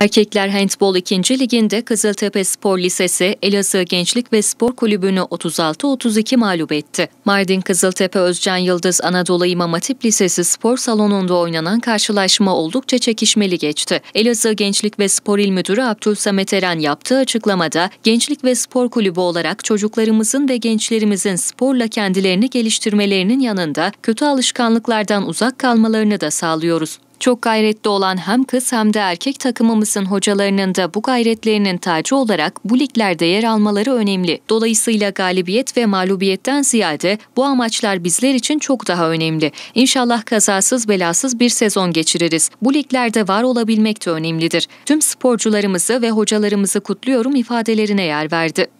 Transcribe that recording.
Erkekler Handbol 2. Liginde Kızıltepe Spor Lisesi Elazığ Gençlik ve Spor Kulübü'nü 36-32 mağlup etti. Mardin Kızıltepe Özcan Yıldız Anadolu İmam Hatip Lisesi spor salonunda oynanan karşılaşma oldukça çekişmeli geçti. Elazığ Gençlik ve Spor İl Müdürü Abdülsamet Eren yaptığı açıklamada Gençlik ve Spor Kulübü olarak çocuklarımızın ve gençlerimizin sporla kendilerini geliştirmelerinin yanında kötü alışkanlıklardan uzak kalmalarını da sağlıyoruz. Çok gayretli olan hem kız hem de erkek takımımızın hocalarının da bu gayretlerinin tacı olarak bu liglerde yer almaları önemli. Dolayısıyla galibiyet ve mağlubiyetten ziyade bu amaçlar bizler için çok daha önemli. İnşallah kazasız belasız bir sezon geçiririz. Bu liglerde var olabilmek de önemlidir. Tüm sporcularımızı ve hocalarımızı kutluyorum ifadelerine yer verdi.